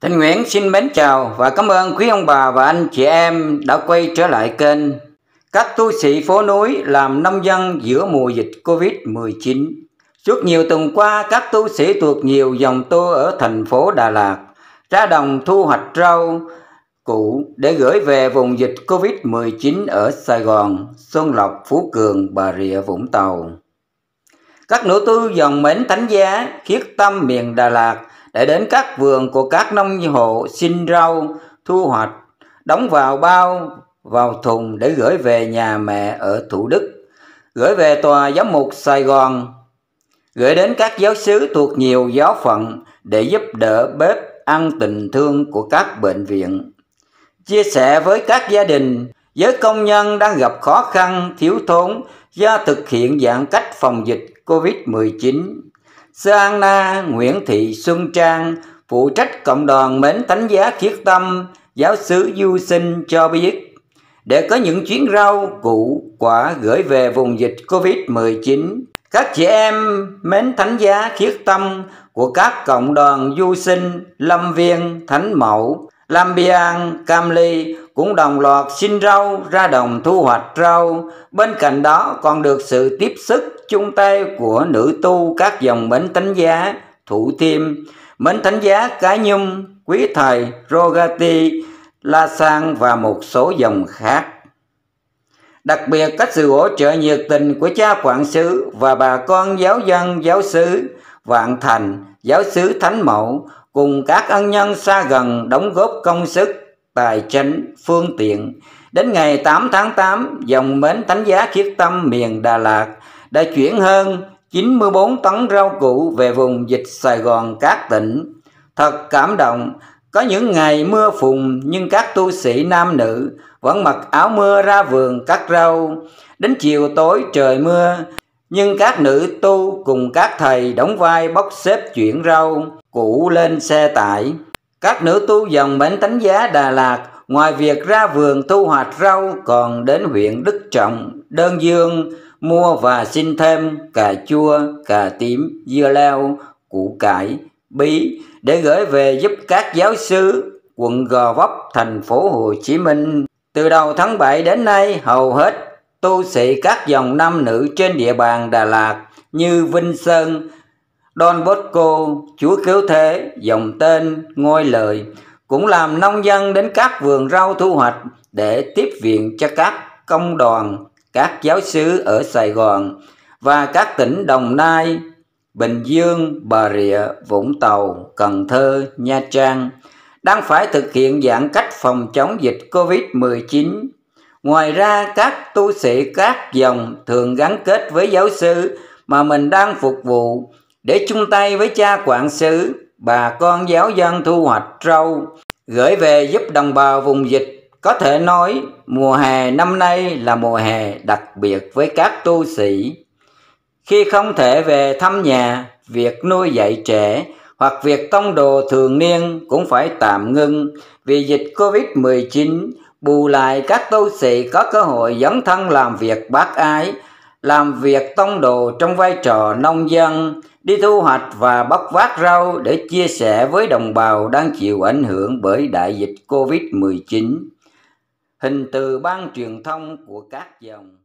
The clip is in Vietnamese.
Thanh Nguyễn xin mến chào và cảm ơn quý ông bà và anh chị em đã quay trở lại kênh Các tu sĩ phố núi làm nông dân giữa mùa dịch Covid-19 Suốt nhiều tuần qua, các tu sĩ thuộc nhiều dòng tu ở thành phố Đà Lạt ra đồng thu hoạch rau củ để gửi về vùng dịch Covid-19 ở Sài Gòn, Xuân Lộc, Phú Cường, Bà Rịa, Vũng Tàu các nữ tư dòng mến thánh giá khiết tâm miền Đà Lạt để đến các vườn của các nông hộ xin rau thu hoạch đóng vào bao vào thùng để gửi về nhà mẹ ở Thủ Đức gửi về tòa giám mục Sài Gòn gửi đến các giáo sứ thuộc nhiều giáo phận để giúp đỡ bếp ăn tình thương của các bệnh viện chia sẻ với các gia đình với công nhân đang gặp khó khăn thiếu thốn do thực hiện giãn cách phòng dịch COVID-19. Sư Anna Nguyễn Thị Xuân Trang, phụ trách cộng đoàn Mến Thánh Giá Khiết Tâm, giáo sứ Du Sinh cho biết, để có những chuyến rau, củ, quả gửi về vùng dịch COVID-19, các chị em Mến Thánh Giá Khiết Tâm của các cộng đoàn Du Sinh, Lâm Viên, Thánh Mẫu, lambian Biang, Cam Ly cũng đồng loạt xin rau ra đồng thu hoạch rau. Bên cạnh đó còn được sự tiếp sức chung tay của nữ tu các dòng Bến Thánh Giá, Thủ Thiêm, Bến Thánh Giá Cá Nhung, Quý Thầy, Rogati, La Sang và một số dòng khác. Đặc biệt các sự hỗ trợ nhiệt tình của cha quản sứ và bà con giáo dân giáo sứ Vạn Thành, giáo sứ Thánh Mẫu cùng các ân nhân xa gần đóng góp công sức tài chánh, phương tiện. Đến ngày 8 tháng 8, dòng mến Thánh giá Khiết Tâm miền Đà Lạt đã chuyển hơn 94 tấn rau củ về vùng dịch Sài Gòn các tỉnh. Thật cảm động, có những ngày mưa phùn nhưng các tu sĩ nam nữ vẫn mặc áo mưa ra vườn cắt rau. Đến chiều tối trời mưa, nhưng các nữ tu cùng các thầy đóng vai bốc xếp chuyển rau, củ lên xe tải. Các nữ tu dòng Bến Tánh Giá Đà Lạt ngoài việc ra vườn thu hoạch rau còn đến huyện Đức Trọng, Đơn Dương mua và xin thêm cà chua, cà tím, dưa leo, củ cải, bí để gửi về giúp các giáo sư quận Gò Vấp, thành phố Hồ Chí Minh. Từ đầu tháng 7 đến nay, hầu hết tu sĩ các dòng nam nữ trên địa bàn Đà Lạt như Vinh Sơn, Don Bosco, Chúa Cứu Thế, dòng tên, ngôi lời cũng làm nông dân đến các vườn rau thu hoạch để tiếp viện cho các công đoàn, các giáo sứ ở Sài Gòn và các tỉnh Đồng Nai, Bình Dương, Bà Rịa, Vũng Tàu, Cần Thơ, Nha Trang đang phải thực hiện giãn cách phòng chống dịch COVID-19. Ngoài ra, các tu sĩ các dòng thường gắn kết với giáo sư mà mình đang phục vụ để chung tay với cha quản sứ, bà con giáo dân thu hoạch rau, gửi về giúp đồng bào vùng dịch. Có thể nói mùa hè năm nay là mùa hè đặc biệt với các tu sĩ. Khi không thể về thăm nhà, việc nuôi dạy trẻ hoặc việc tông đồ thường niên cũng phải tạm ngưng vì dịch Covid-19 bù lại các tu sĩ có cơ hội dấn thân làm việc bác ái, làm việc tông đồ trong vai trò nông dân, đi thu hoạch và bóc vác rau để chia sẻ với đồng bào đang chịu ảnh hưởng bởi đại dịch COVID-19. Hình từ ban truyền thông của các dòng